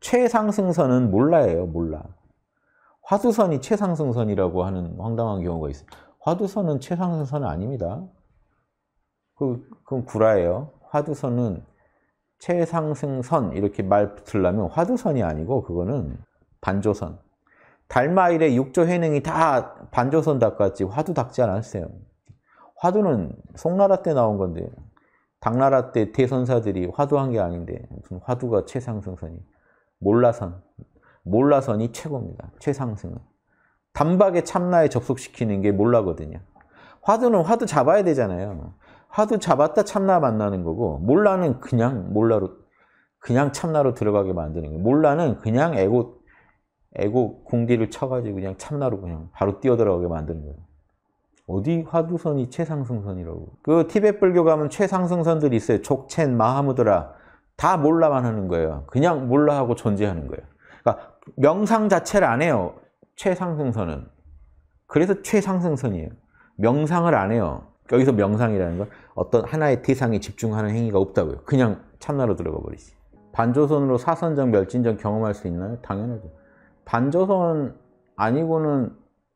최상승선은 몰라예요, 몰라. 화두선이 최상승선이라고 하는 황당한 경우가 있어요. 화두선은 최상승선은 아닙니다. 그, 그건 구라예요. 화두선은 최상승선 이렇게 말 붙으려면 화두선이 아니고 그거는 반조선. 달마일의 육조 해능이 다 반조선 닦았지 화두 닦지 않았어요. 화두는 송나라 때 나온 건데 당나라 때 대선사들이 화두한 게 아닌데 무슨 화두가 최상승선이 몰라선. 몰라선이 최고입니다. 최상승은. 단박에 참나에 접속시키는 게 몰라거든요. 화두는 화두 잡아야 되잖아요. 화두 잡았다 참나 만나는 거고 몰라는 그냥 몰라로 그냥 참나로 들어가게 만드는 거예요. 몰라는 그냥 에고 에고 공기를 쳐가지고 그냥 참나로 그냥 바로 뛰어들어가게 만드는 거예요. 어디 화두선이 최상승선이라고. 그 티벳 불교 가면 최상승선들이 있어요. 족첸, 마하무드라, 다 몰라만 하는 거예요. 그냥 몰라하고 존재하는 거예요. 그러니까 명상 자체를 안 해요. 최상승선은. 그래서 최상승선이에요. 명상을 안 해요. 여기서 명상이라는 건 어떤 하나의 대상에 집중하는 행위가 없다고요. 그냥 참나로 들어가 버리지. 반조선으로 사선정, 멸진정 경험할 수 있나요? 당연하죠. 반조선 아니고는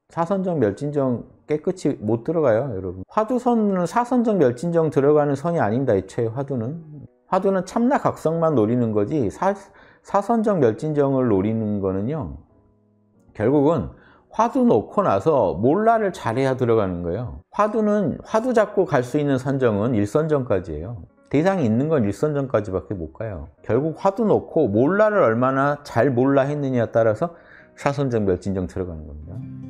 사선정, 멸진정 깨끗이 못 들어가요, 여러분. 화두선은 사선정, 멸진정 들어가는 선이 아닙니다, 이체 화두는. 화두는 참나 각성만 노리는 거지 사, 사선정 멸진정을 노리는 거는요 결국은 화두 놓고 나서 몰라를 잘해야 들어가는 거예요 화두는 화두 잡고 갈 수 있는 선정은 일선정까지예요 대상이 있는 건 일선정까지밖에 못 가요 결국 화두 놓고 몰라를 얼마나 잘 몰라 했느냐에 따라서 사선정 멸진정 들어가는 겁니다